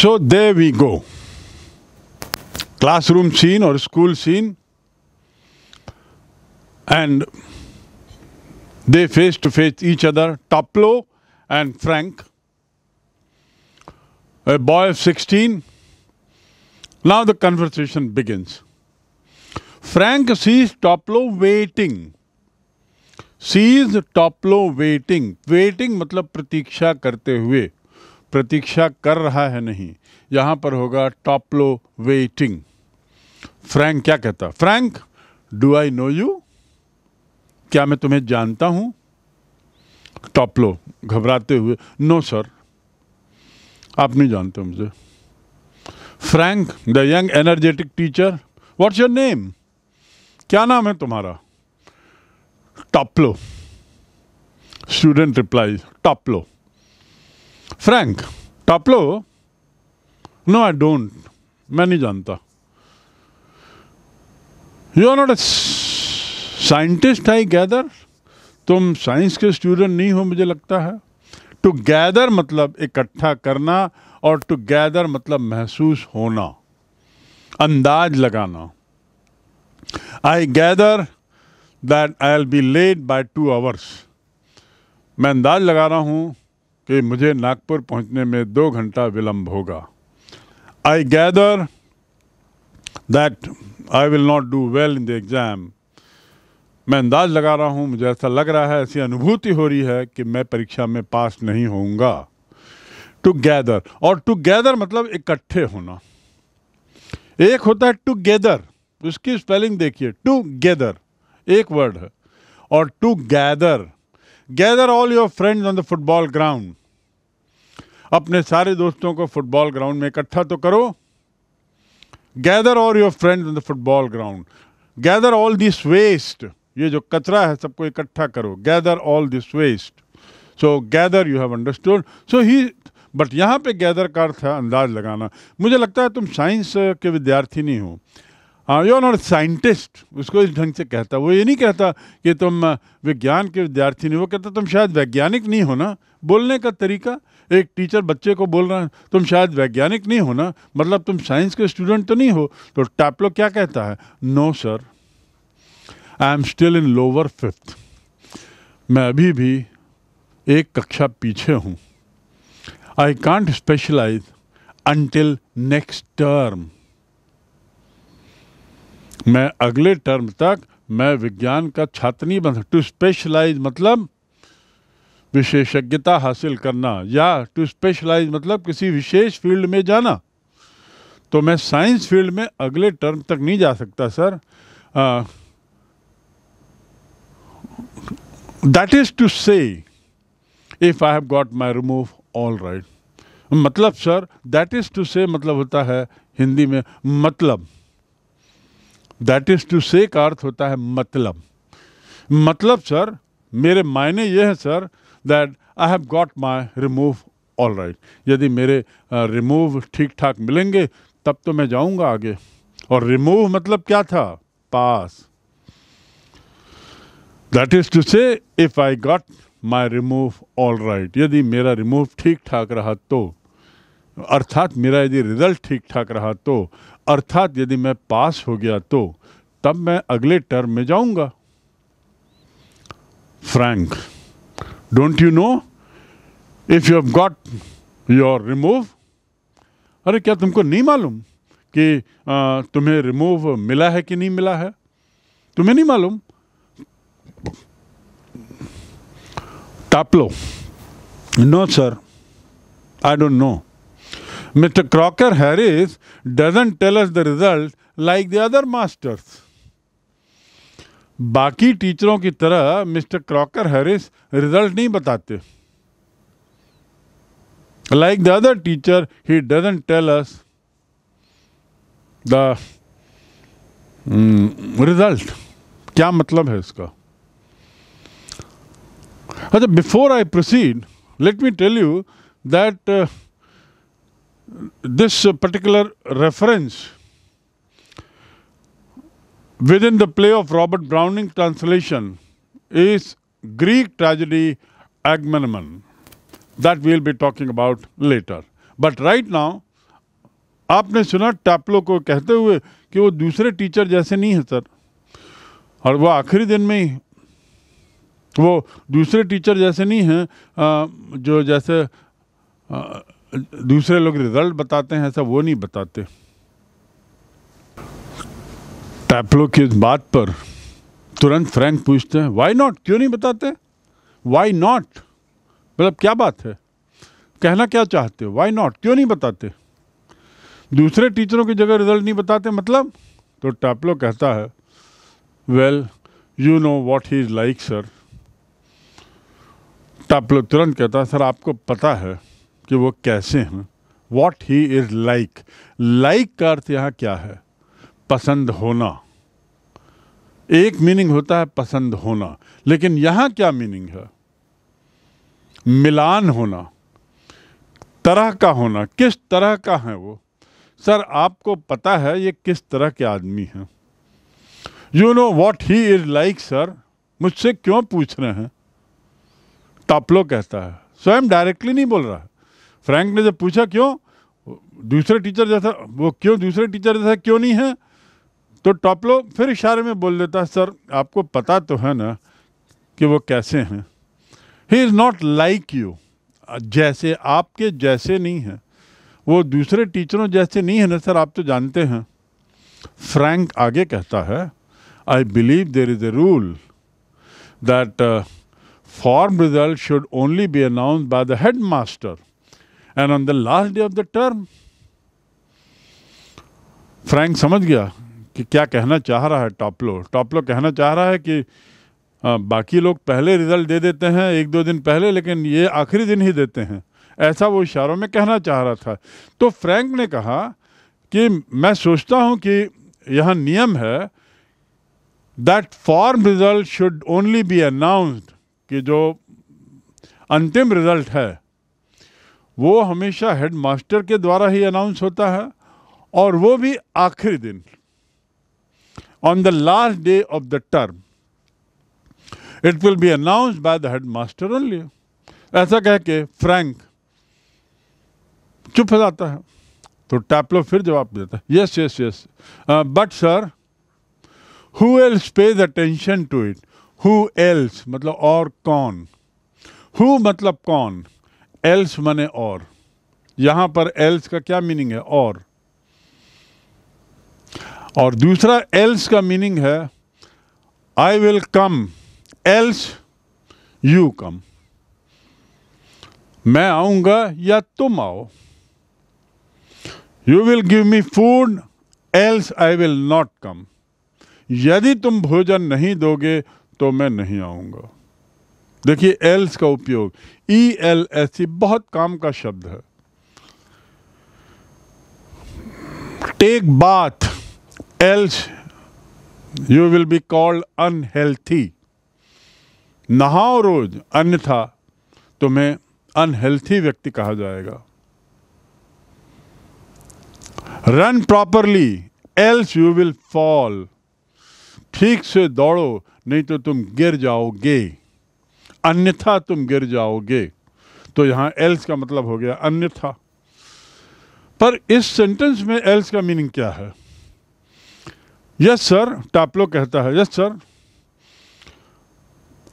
So there we go. Classroom scene or school scene. And they face to face each other, Toplo and Frank. A boy of 16. Now the conversation begins. Frank sees Toplo waiting. Sees Toplo waiting. Waiting मतलब प्रतीक्षा करते हुए प्रतीक्षा कर रहा है नहीं यहां पर होगा टॉपलो वेटिंग फ्रैंक क्या कहता Frank do I know you क्या मैं तुम्हें जानता हूं टॉपलो घबराते हुए नो सर आप नहीं जानते मुझे Frank the young energetic teacher what's your name क्या नाम है तुम्हारा Taplow student reply Taplow Frank Taplow no I don't मैं नहीं जानता you are not a scientist I gather तुम साइंस के स्टूडेंट नहीं हो मुझे लगता है टू गैदर मतलब इकट्ठा करना और टू गैदर मतलब महसूस होना अंदाज लगाना I gather that I'll be late by two hours मैं अंदाज लगा रहा हूँ कि मुझे नागपुर पहुंचने में दो घंटा विलंब होगा I gather that I will not do well in the exam मैं अंदाज लगा रहा हूं मुझे ऐसा लग रहा है ऐसी अनुभूति हो रही है कि मैं परीक्षा में पास नहीं होऊंगा टू गैदर और टू गैदर मतलब इकट्ठे होना एक होता है टू गैदर उसकी स्पेलिंग देखिए टू गैदर एक वर्ड है और together gather all your friends on the football ground अपने सारे दोस्तों को फुटबॉल ग्राउंड में इकट्ठा तो करो gather all your friends on the football ground gather all this waste ये जो कचरा है सबको इकट्ठा करो gather all this waste so gather you have understood so ही बट यहाँ पे गैदर का अर्थ है अंदाज लगाना मुझे लगता है तुम साइंस के विद्यार्थी नहीं हो यू आर नॉट साइंटिस्ट उसको इस ढंग से कहता वो ये नहीं कहता कि तुम विज्ञान के विद्यार्थी नहीं वो कहता तुम शायद वैज्ञानिक नहीं हो ना बोलने का तरीका एक टीचर बच्चे को बोल रहा है तुम शायद वैज्ञानिक नहीं हो ना मतलब तुम साइंस के स्टूडेंट तो नहीं हो तो टैपलो क्या कहता है no sir I am still in lower fifth मैं अभी भी एक कक्षा पीछे हूँ I can't specialise until next term मैं अगले टर्म तक मैं विज्ञान का छात्र नहीं बन टू स्पेशलाइज मतलब विशेषज्ञता हासिल करना या टू स्पेशलाइज मतलब किसी विशेष फील्ड में जाना तो मैं साइंस फील्ड में अगले टर्म तक नहीं जा सकता sir that is to say if I have got my remove all right मतलब sir that is to say मतलब होता है हिंदी में मतलब दैट इज़ टू से का अर्थ होता है मतलब मतलब सर मेरे मायने ये है sir that I have got my remove all right यदि मेरे रिमूव ठीक ठाक मिलेंगे तब तो मैं जाऊंगा आगे और रिमूव मतलब क्या था pass that is to say if I got my remove all right यदि मेरा रिमूव ठीक ठाक रहा तो अर्थात मेरा यदि रिजल्ट ठीक ठाक रहा तो अर्थात यदि मैं पास हो गया तो तब मैं अगले टर्म में जाऊंगा Frank don't you know if you have got your remove अरे क्या तुमको नहीं मालूम कि आ, तुम्हें रिमूव मिला है कि नहीं मिला है तुम्हें नहीं मालूम Taplow no sir I don't know Mr. Crocker Harris doesn't tell us the result like the other masters. बाकी टीचरों की तरह मिस्टर क्रॉकर हैरिस रिजल्ट नहीं बताते like the other teacher he doesn't tell us the result क्या मतलब है इसका अच्छा before I proceed let me tell you that this uh, particular reference within the play of Robert browning translation is Greek tragedy Agamemnon that we'll be talking about later. But right now, आपने सुना टैपलो को कहते हुए कि वो दूसरे teacher जैसे नहीं है सर और वो आखिरी दिन में ही वो दूसरे टीचर जैसे नहीं हैं जो जैसे दूसरे लोग रिजल्ट बताते हैं ऐसा वो नहीं बताते टैपलो की इस बात पर तुरंत फ्रैंक पूछते हैं वाई नॉट क्यों नहीं बताते वाई नॉट मतलब क्या बात है कहना क्या चाहते हो वाई नॉट क्यों नहीं बताते दूसरे टीचरों की जगह रिजल्ट नहीं बताते मतलब तो टैपलो कहता है well you know what he is like sir Taplow तुरंत कहता है सर आपको पता है कि वो कैसे हैं what he is like like का अर्थ यहाँ क्या है पसंद होना एक मीनिंग होता है पसंद होना लेकिन यहाँ क्या मीनिंग है मिलान होना तरह का होना किस तरह का है वो सर आपको पता है ये किस तरह के आदमी हैं you know what he is like sir मुझसे क्यों पूछ रहे हैं तापलो तो कहता है स्वयं डायरेक्टली नहीं बोल रहा है फ्रैंक ने जब पूछा क्यों दूसरे टीचर जैसा वो क्यों दूसरे टीचर जैसा क्यों नहीं है तो टॉपलो फिर इशारे में बोल देता सर आपको पता तो है ना कि वो कैसे हैं he is not like you जैसे आपके जैसे नहीं हैं वो दूसरे टीचरों जैसे नहीं है ना सर आप तो जानते हैं फ्रैंक आगे कहता है I believe there is a rule that form result should only be announce by the head master and on the last day of the term Frank समझ गया कि क्या कहना चाह रहा है टॉपलो टॉपलो कहना चाह रहा है कि आ, बाकी लोग पहले रिजल्ट दे देते हैं एक दो दिन पहले लेकिन ये आखिरी दिन ही देते हैं ऐसा वो इशारों में कहना चाह रहा था तो फ्रैंक ने कहा कि मैं सोचता हूँ कि यह नियम है that form result should only be announced कि जो अंतिम रिजल्ट है वो हमेशा हेडमास्टर के द्वारा ही अनाउंस होता है और वो भी आखिरी दिन on the last day of the term it will be announce by the headmaster only ऐसा कह के फ्रैंक चुप हो जाता है तो टैपलो फिर जवाब देता है yes yes yes but sir who else pays attention to it who else मतलब और कौन हु मतलब कौन एल्स मने और यहां पर एल्स का क्या मीनिंग है और और दूसरा एल्स का मीनिंग है I will come else you come मैं आऊंगा या तुम आओ you will give me food else I will not come यदि तुम भोजन नहीं दोगे तो मैं नहीं आऊंगा देखिए एल्स का उपयोग ई एल एस ई बहुत काम का शब्द है take bath else you will be called unhealthy नहाओ रोज अन्यथा तुम्हें अनहेल्थी व्यक्ति कहा जाएगा run properly else you will fall ठीक से दौड़ो नहीं तो तुम गिर जाओगे अन्यथा तुम गिर जाओगे तो यहाँ एल्स का मतलब हो गया अन्यथा पर इस सेंटेंस में एल्स का मीनिंग क्या है यस सर टापलो कहता है यस सर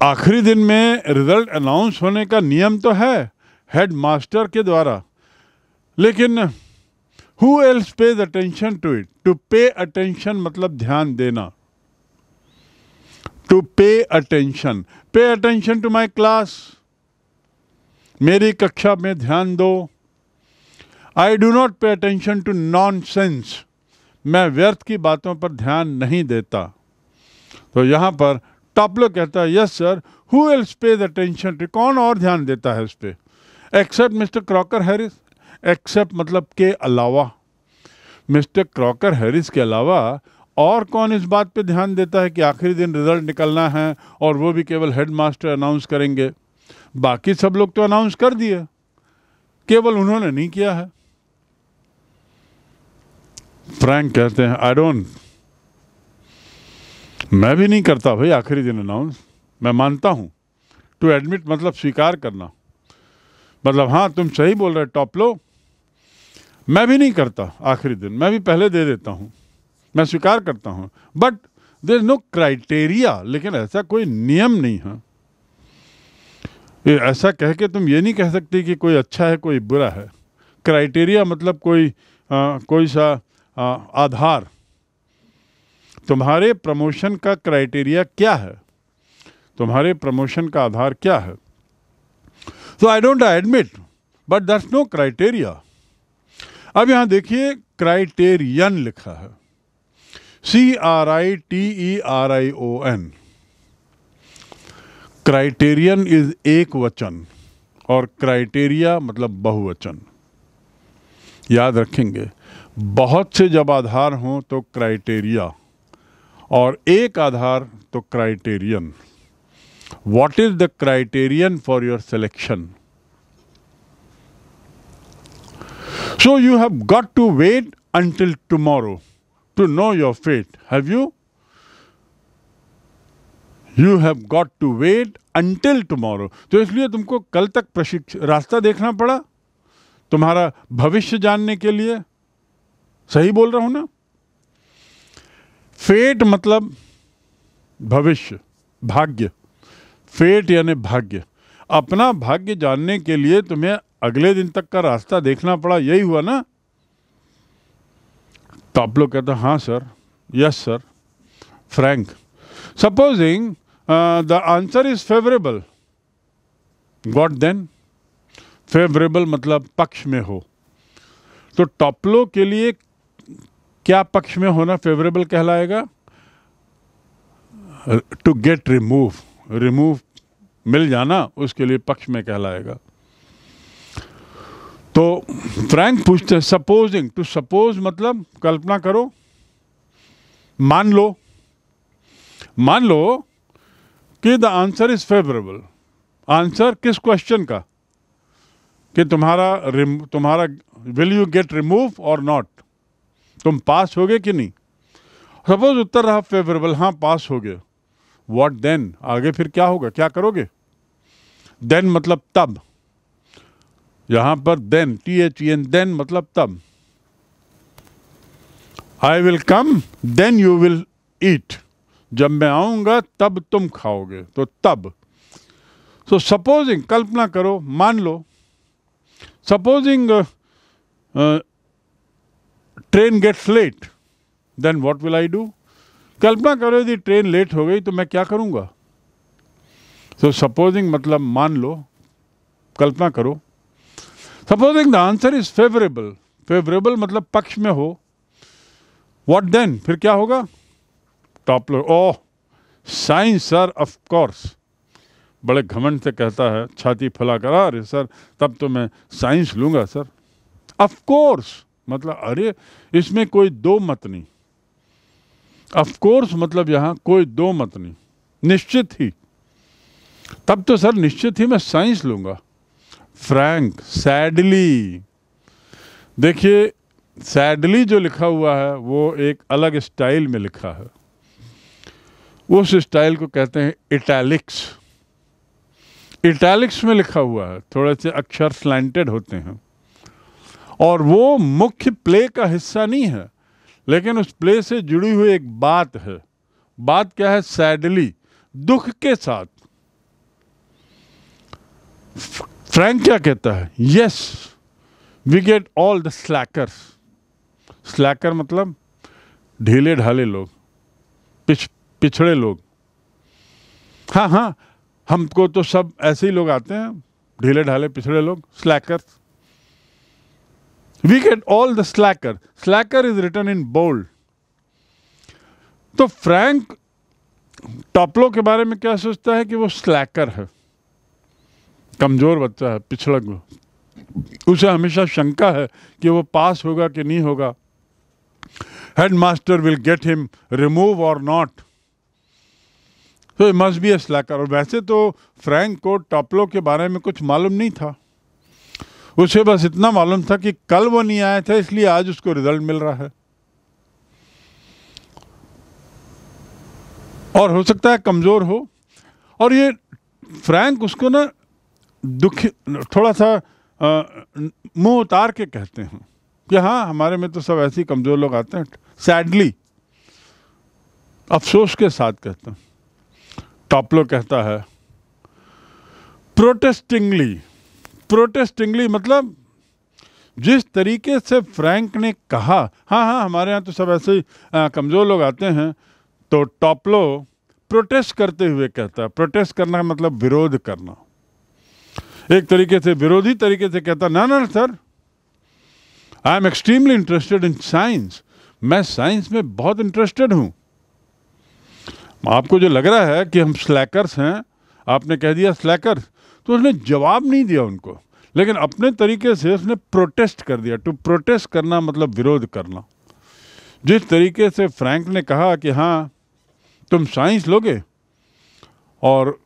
आखिरी दिन में रिजल्ट अनाउंस होने का नियम तो है हेड मास्टर के द्वारा लेकिन who else pays attention to it to pay attention मतलब ध्यान देना टू पे अटेंशन पे अटेंशन टू माई क्लास मेरी कक्षा में ध्यान दो I do not pay attention to nonsense मैं व्यर्थ की बातों पर ध्यान नहीं देता तो यहाँ पर टॉपलो कहता है yes sir who else pay the attention to कौन और ध्यान देता है इस पर except mister Crocker Harris except मतलब के अलावा मिस्टर क्रॉकर हैरिस के अलावा और कौन इस बात पे ध्यान देता है कि आखिरी दिन रिजल्ट निकलना है और वो भी केवल हेडमास्टर अनाउंस करेंगे बाकी सब लोग तो अनाउंस कर दिए केवल उन्होंने नहीं किया है फ्रैंक कहते हैं आई डोंट मैं भी नहीं करता भाई आखिरी दिन अनाउंस मैं मानता हूं टू एडमिट मतलब स्वीकार करना मतलब हाँ तुम सही बोल रहे टॉप लो मैं भी नहीं करता आखिरी दिन मैं भी पहले दे देता हूँ मैं स्वीकार करता हूँ but there is no criteria लेकिन ऐसा कोई नियम नहीं है ऐसा कह के तुम ये नहीं कह सकते कि कोई अच्छा है कोई बुरा है क्राइटेरिया मतलब कोई आ, कोई सा आ, आधार तुम्हारे प्रमोशन का क्राइटेरिया क्या है तुम्हारे प्रमोशन का आधार क्या है so I don't admit but that's no criteria अब यहां देखिए क्राइटेरियन लिखा है C R I T E R I O N criterion is एक वचन और क्राइटेरिया मतलब बहुवचन याद रखेंगे बहुत से जब आधार हों तो क्राइटेरिया और एक आधार तो criterion what is the criterion for your selection so you have got to wait until tomorrow to know your faith. Have you? You have got to wait until tomorrow. तो इसलिए तुमको कल तक प्रशिक्षण रास्ता देखना पड़ा तुम्हारा भविष्य जानने के लिए सही बोल रहा हूं ना फेट मतलब भविष्य भाग्य फेट यानी भाग्य अपना भाग्य जानने के लिए तुम्हें अगले दिन तक का रास्ता देखना पड़ा यही हुआ ना तो आप लोग कहते हाँ sir yes sir Frank supposing the answer is favourable god then favourable मतलब पक्ष में हो तो टॉपलो के लिए क्या पक्ष में होना फेवरेबल कहलाएगा टू गेट रिमूव रिमूव मिल जाना उसके लिए पक्ष में कहलाएगा तो फ्रैंक पूछते हैं सपोजिंग टू सपोज मतलब कल्पना करो मान लो मान लो कि the answer is favourable answer किस क्वेश्चन का कि तुम्हारा तुम्हारा विल यू गेट रिमूव और नॉट तुम पास होगे कि नहीं सपोज उत्तर रहा फेवरेबल हाँ पास हो गए वॉट देन आगे फिर क्या होगा क्या करोगे देन मतलब तब यहां पर then T H N then मतलब तब I will come then you will eat जब मैं आऊंगा तब तुम खाओगे तो तब सो so, सपोजिंग कल्पना करो मान लो supposing train gets late then what will I do कल्पना करो यदि ट्रेन लेट हो गई तो मैं क्या करूंगा सो सपोजिंग मतलब मान लो कल्पना करो supposing the answer is favourable favourable मतलब पक्ष में हो वॉट देन फिर क्या होगा Taplow oh science sir of course बड़े घमंड से कहता है छाती फैला कर अरे सर तब तो मैं साइंस लूंगा सर ऑफ कोर्स मतलब अरे इसमें कोई दो मत नहीं ऑफ कोर्स मतलब यहां कोई दो मत नहीं निश्चित ही तब तो सर निश्चित ही मैं साइंस लूंगा फ्रैंक सैडली देखिए सैडली जो लिखा हुआ है वो एक अलग स्टाइल में लिखा है उस स्टाइल को कहते हैं इटैलिक्स इटैलिक्स में लिखा हुआ है थोड़े से अक्षर स्लैंटेड होते हैं और वो मुख्य प्ले का हिस्सा नहीं है लेकिन उस प्ले से जुड़ी हुई एक बात है बात क्या है सैडली दुख के साथ फ्रैंक क्या कहता है yes we get all the slackers slacker मतलब ढीले ढाले लोग पिछ पिछड़े लोग हाँ हाँ हमको तो सब ऐसे ही लोग आते हैं ढीले ढाले पिछड़े लोग slacker we get all the slacker slacker is return in bold तो फ्रैंक टॉपलो के बारे में क्या सोचता है कि वो स्लैकर है कमज़ोर बच्चा है पिछड़क उसे हमेशा शंका है कि वो पास होगा कि नहीं होगा head master will get him remove और नॉट तो मस्ट बी ए स्लैकर और वैसे तो फ्रैंक को टॉपलो के बारे में कुछ मालूम नहीं था उसे बस इतना मालूम था कि कल वो नहीं आया था इसलिए आज उसको रिजल्ट मिल रहा है और हो सकता है कमज़ोर हो और ये फ्रैंक उसको ना दुख थोड़ा सा मुंह उतार के कहते हैं कि हाँ हमारे में तो सब ऐसे ही कमज़ोर लोग आते हैं सैडली अफसोस के साथ कहते हैं टॉपलो कहता है प्रोटेस्टिंगली प्रोटेस्टिंगली मतलब जिस तरीके से फ्रैंक ने कहा हाँ हाँ हमारे यहाँ तो सब ऐसे ही कमज़ोर लोग आते हैं तो टॉपलो प्रोटेस्ट करते हुए कहता है प्रोटेस्ट करना मतलब विरोध करना एक तरीके से विरोधी तरीके से कहता ना ना sir I am extremely interested in science मैं साइंस में बहुत इंटरेस्टेड हूँ आपको जो लग रहा है कि हम स्लैकर्स हैं आपने कह दिया स्लैकर्स तो उसने जवाब नहीं दिया उनको लेकिन अपने तरीके से उसने प्रोटेस्ट कर दिया टू प्रोटेस्ट करना मतलब विरोध करना जिस तरीके से फ्रैंक ने कहा कि हाँ तुम साइंस लोगे और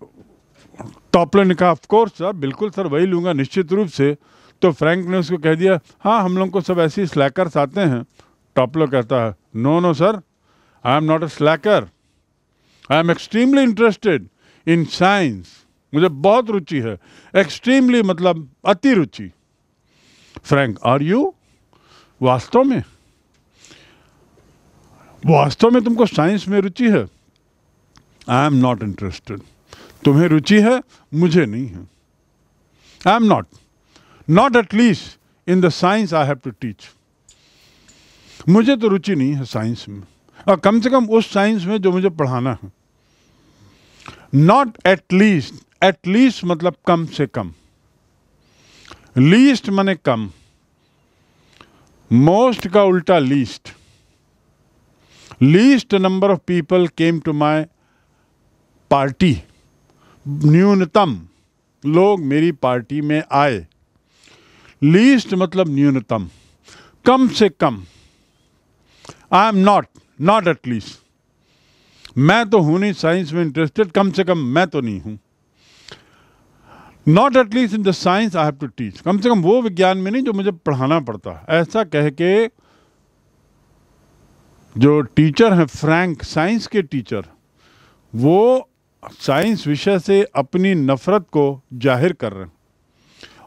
टॉपलर ने कहा ऑफकोर्स सर बिल्कुल सर वही लूँगा निश्चित रूप से तो फ्रैंक ने उसको कह दिया हाँ हम लोग को सब ऐसे ही स्लैकर्स आते हैं टॉपलर कहता है no no sir I am not a slacker I am extremely interested in science मुझे बहुत रुचि है एक्सट्रीमली मतलब अति रुचि फ्रैंक आर यू वास्तव में वास्तव में तुमको साइंस में रुचि है आई एम नॉट इंटरेस्टेड तुम्हें रुचि है मुझे नहीं है I am not not at least in the science I have to teach मुझे तो रुचि नहीं है साइंस में और कम से कम उस साइंस में जो मुझे पढ़ाना है not at least at least मतलब कम से कम लीस्ट मैने कम मोस्ट का उल्टा least least number of people came to my party न्यूनतम लोग मेरी पार्टी में आए लीस्ट मतलब न्यूनतम कम से कम I am not not at least मैं तो हूं नहीं साइंस में इंटरेस्टेड कम से कम मैं तो नहीं हूं not at least in the science I have to teach कम से कम वो विज्ञान में नहीं जो मुझे पढ़ाना पड़ता है ऐसा कह के जो टीचर हैं फ्रैंक साइंस के टीचर वो साइंस विषय से अपनी नफरत को जाहिर कर रहे हैं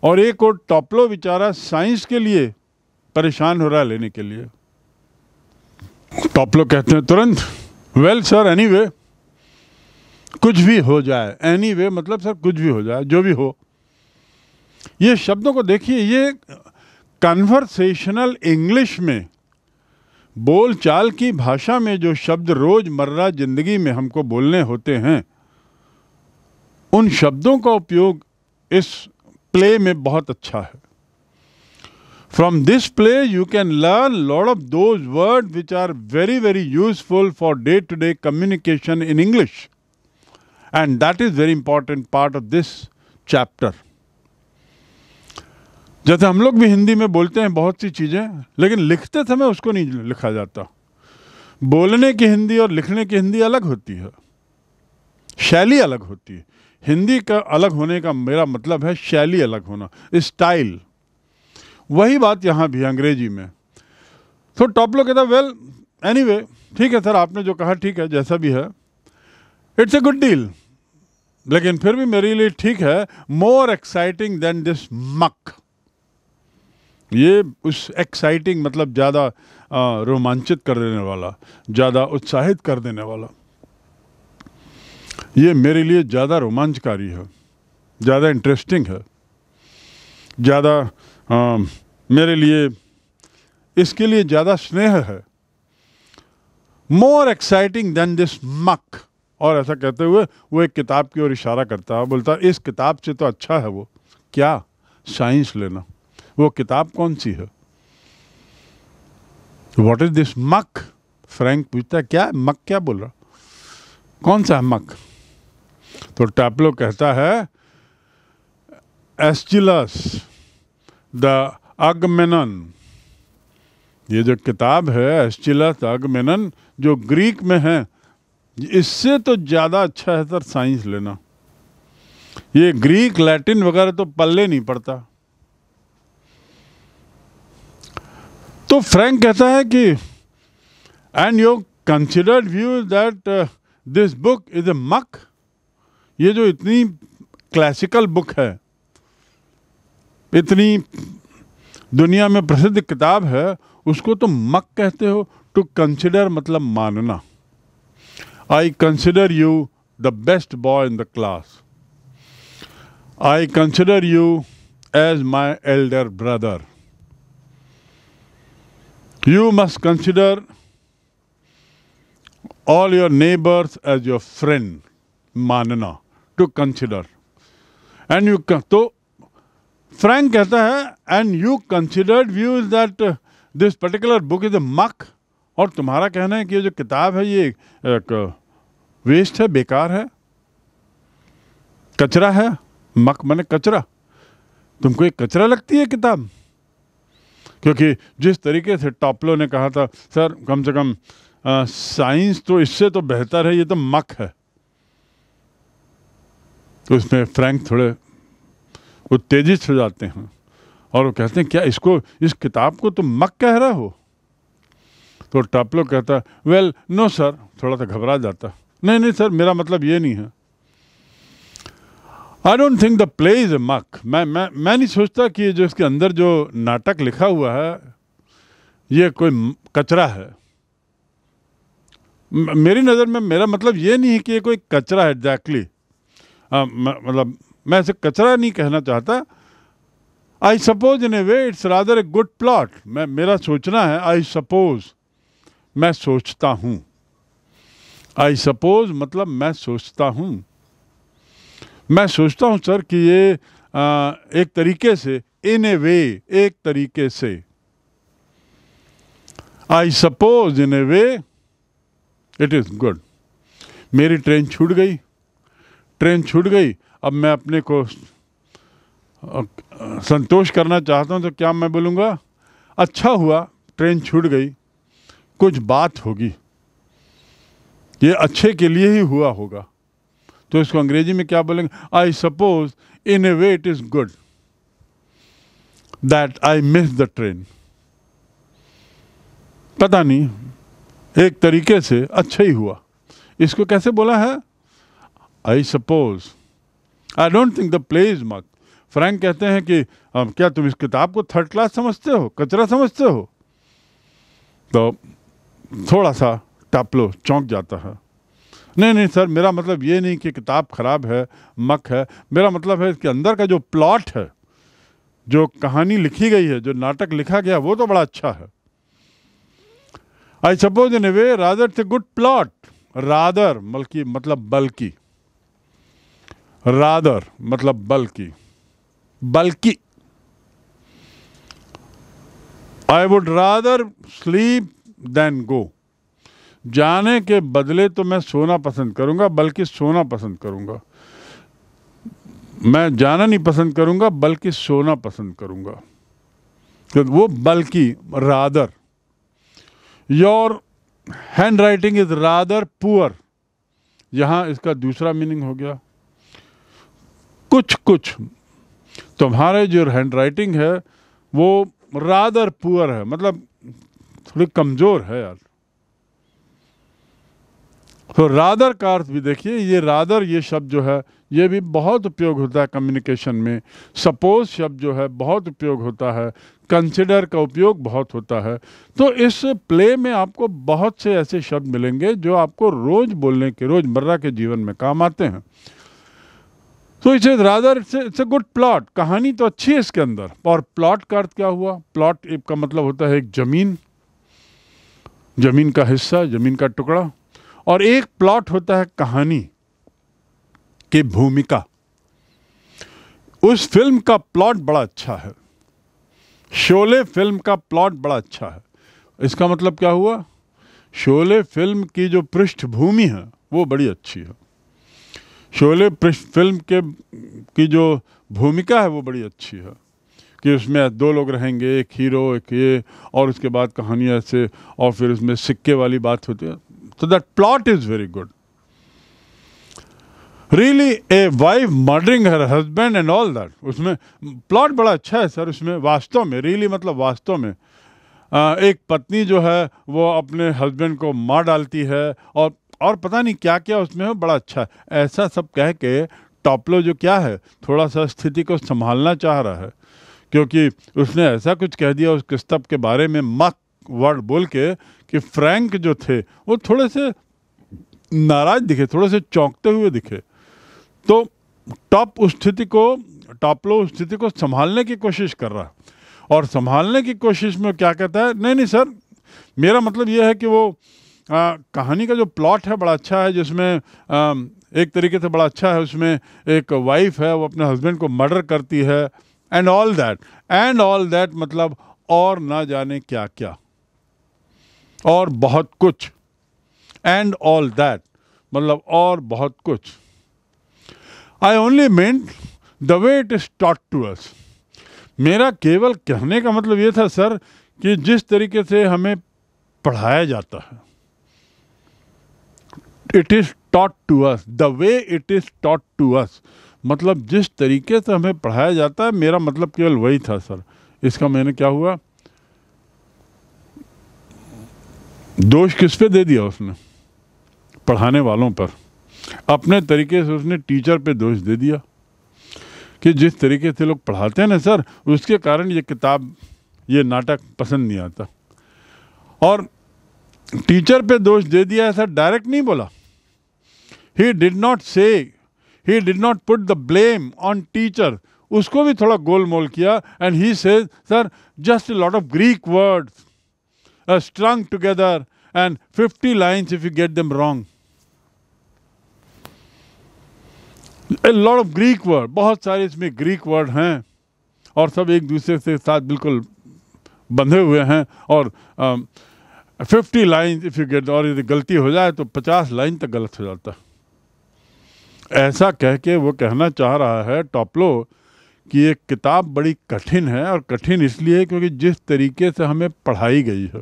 और एक और टॉपलो बेचारा साइंस के लिए परेशान हो रहा है लेने के लिए टॉपलो कहते हैं तुरंत वेल सर एनी वे कुछ भी हो जाए एनी वे मतलब सर कुछ भी हो जाए जो भी हो ये शब्दों को देखिए ये कन्वर्सेशनल इंग्लिश में बोलचाल की भाषा में जो शब्द रोज़मर्रा ज़िंदगी में हमको बोलने होते हैं उन शब्दों का उपयोग इस प्ले में बहुत अच्छा है from this play you can learn lot of those word which are very very useful for day to day communication in English and that is very important part of this chapter जैसे हम लोग भी हिंदी में बोलते हैं बहुत सी चीजें लेकिन लिखते समय उसको नहीं लिखा जाता बोलने की हिंदी और लिखने की हिंदी अलग होती है शैली अलग होती है हिंदी का अलग होने का मेरा मतलब है शैली अलग होना स्टाइल वही बात यहाँ भी अंग्रेजी में तो टॉपलो कहता वेल एनी ठीक है सर आपने जो कहा ठीक है जैसा भी है इट्स ए गुड डील लेकिन फिर भी मेरे लिए ठीक है मोर एक्साइटिंग देन दिस मक ये उस एक्साइटिंग मतलब ज़्यादा रोमांचित कर देने वाला ज़्यादा उत्साहित कर देने वाला ये मेरे लिए ज़्यादा रोमांचकारी है ज़्यादा इंटरेस्टिंग है ज़्यादा मेरे लिए इसके लिए ज़्यादा स्नेह है मोर एक्साइटिंग देन दिस मक और ऐसा कहते हुए वो एक किताब की ओर इशारा करता है बोलता है इस किताब से तो अच्छा है वो क्या साइंस लेना वो किताब कौन सी है what is this muck Frank पूछता है क्या मक क्या बोल रहा कौन सा है मक तो टैपलो कहता है एस्टिलस द अगमेनन ये जो किताब है एस्टिलस अगमेनन जो ग्रीक में है इससे तो ज़्यादा अच्छा है सर साइंस लेना ये ग्रीक लैटिन वगैरह तो पल्ले नहीं पड़ता तो फ्रैंक कहता है कि and you considered view that this book is a muck ये जो इतनी क्लासिकल बुक है इतनी दुनिया में प्रसिद्ध किताब है उसको तो मक कहते हो टू कंसिडर मतलब मानना I consider you the best boy in the class I consider you as my elder brother you must consider all your neighbours as your friend मानना टू कंसिडर एंड यू तो Frank कहता है and you considered view is that this particular book is a muck और तुम्हारा कहना है कि ये जो किताब है ये एक वेस्ट है बेकार है कचरा है मक मैंने कचरा तुमको एक कचरा लगती है किताब क्योंकि जिस तरीके से टॉपलो ने कहा था सर कम से कम साइंस तो इससे तो बेहतर है ये तो मक है तो उसमें फ्रैंक थोड़े उत्तेजित हो जाते हैं और वो कहते हैं क्या इसको इस किताब को तुम मक कह रहे हो तो टापलो कहता वेल नो सर थोड़ा सा घबरा जाता नहीं नहीं सर मेरा मतलब ये नहीं है I don't think the play is a muck मैं मैं मैं नहीं सोचता कि जो इसके अंदर जो नाटक लिखा हुआ है ये कोई कचरा है मेरी नज़र में मेरा मतलब ये नहीं है कि ये कोई कचरा है एग्जैक्टली exactly. मतलब मैं इसे कचरा नहीं कहना चाहता I suppose in a way it's rather a good plot मैं मेरा सोचना है आई सपोज मैं सोचता हूँ आई सपोज मतलब मैं सोचता हूँ मैं सोचता हूँ सर कि ये आ, एक तरीके से इन ए वे एक तरीके से I suppose in a way it is good मेरी ट्रेन छूट गई ट्रेन छूट गई अब मैं अपने को संतोष करना चाहता हूँ तो क्या मैं बोलूँगा अच्छा हुआ ट्रेन छूट गई कुछ बात होगी ये अच्छे के लिए ही हुआ होगा तो इसको अंग्रेजी में क्या बोलेंगे I suppose in a way it is good that I miss the train पता नहीं एक तरीके से अच्छा ही हुआ इसको कैसे बोला है I suppose I don't think the play is muck Frank कहते हैं कि अब क्या तुम इस किताब को थर्ड क्लास समझते हो कचरा समझते हो तो थोड़ा सा टापलो चौंक जाता है नहीं नहीं सर मेरा मतलब ये नहीं कि किताब ख़राब है मक है मेरा मतलब है इसके अंदर का जो प्लॉट है जो कहानी लिखी गई है जो नाटक लिखा गया वो तो बड़ा अच्छा है I suppose in a way rather the good plot rather बल्कि मतलब बल्कि रादर मतलब बल्कि बल्कि I would rather sleep than go जाने के बदले तो मैं सोना पसंद करूंगा बल्कि सोना पसंद करूंगा मैं जाना नहीं पसंद करूंगा बल्कि सोना पसंद करूंगा तो वो बल्कि rather your hand writing is rather poor यहां इसका दूसरा मीनिंग हो गया कुछ कुछ तुम्हारे जो हैंड राइटिंग है वो रादर पुअर है मतलब थोड़ी कमज़ोर है यार तो रादर का अर्थ भी देखिए ये रादर ये शब्द जो है ये भी बहुत उपयोग होता है कम्युनिकेशन में सपोज शब्द जो है बहुत उपयोग होता है कंसिडर का उपयोग बहुत होता है तो इस प्ले में आपको बहुत से ऐसे शब्द मिलेंगे जो आपको रोज़ बोलने के रोज़मर्रा के जीवन में काम आते हैं so it is it's it's a good plot कहानी तो अच्छी है इसके अंदर और प्लॉट का अर्थ क्या हुआ प्लॉट का मतलब होता है एक जमीन जमीन का हिस्सा जमीन का टुकड़ा और एक प्लॉट होता है कहानी की भूमिका उस फिल्म का प्लॉट बड़ा अच्छा है शोले फिल्म का प्लॉट बड़ा अच्छा है इसका मतलब क्या हुआ शोले फिल्म की जो पृष्ठभूमि है वो बड़ी अच्छी है शोले फिल्म के की जो भूमिका है वो बड़ी अच्छी है कि उसमें दो लोग रहेंगे एक हीरो एक ये और उसके बाद कहानी ऐसे और फिर उसमें सिक्के वाली बात होती है तो that plot is very good really a wife murdering her husband and all that उसमें प्लॉट बड़ा अच्छा है सर उसमें वास्तव में रियली really मतलब वास्तव में एक पत्नी जो है वो अपने हस्बैंड को मार डालती है और और पता नहीं क्या क्या उसमें हो बड़ा अच्छा ऐसा सब कह के टॉपलो जो क्या है थोड़ा सा स्थिति को संभालना चाह रहा है क्योंकि उसने ऐसा कुछ कह दिया उस किस्तब के बारे में मक वर्ड बोल के कि फ्रैंक जो थे वो थोड़े से नाराज दिखे थोड़े से चौंकते हुए दिखे तो टॉप उस स्थिति को टॉपलो उस स्थिति को संभालने की कोशिश कर रहा है और संभालने की कोशिश में क्या कहता है नहीं नहीं सर मेरा मतलब यह है कि वो आ, कहानी का जो प्लॉट है बड़ा अच्छा है जिसमें आ, एक तरीके से बड़ा अच्छा है उसमें एक वाइफ है वो अपने हस्बैंड को मर्डर करती है and all that and all that मतलब और ना जाने क्या क्या और बहुत कुछ एंड ऑल दैट मतलब और बहुत कुछ I only mean the way it is taught to us मेरा केवल कहने का मतलब ये था सर कि जिस तरीके से हमें पढ़ाया जाता है it is taught to us the way it is taught to us मतलब जिस तरीके से हमें पढ़ाया जाता है मेरा मतलब केवल वही था सर इसका मैंने क्या हुआ दोष किस पे दे दिया उसने पढ़ाने वालों पर अपने तरीके से उसने टीचर पे दोष दे दिया कि जिस तरीके से लोग पढ़ाते हैं ना सर उसके कारण ये किताब ये नाटक पसंद नहीं आता और टीचर पे दोष दे दिया है सर डायरेक्ट नहीं बोला ही did not say he did not put the blame on teacher उसको भी थोड़ा गोल मोल किया and he say sir just lot of Greek words strung together and fifty lines if you get them wrong lot of Greek word बहुत सारे इसमें Greek word हैं और सब एक दूसरे से साथ बिल्कुल बंधे हुए हैं और fifty line if you get और यदि गलती हो जाए तो पचास लाइन तक गलत हो जाता है ऐसा कह के वो कहना चाह रहा है टॉपलो कि ये किताब बड़ी कठिन है और कठिन इसलिए क्योंकि जिस तरीके से हमें पढ़ाई गई है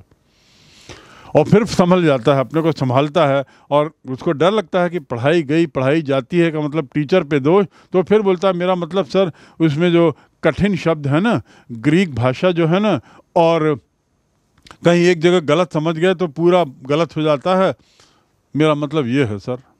और फिर संभल जाता है अपने को संभालता है और उसको डर लगता है कि पढ़ाई गई पढ़ाई जाती है का मतलब टीचर पे दोष तो फिर बोलता है मेरा मतलब सर उसमें जो कठिन शब्द है ना ग्रीक भाषा जो है ना और कहीं एक जगह गलत समझ गए तो पूरा गलत हो जाता है मेरा मतलब ये है सर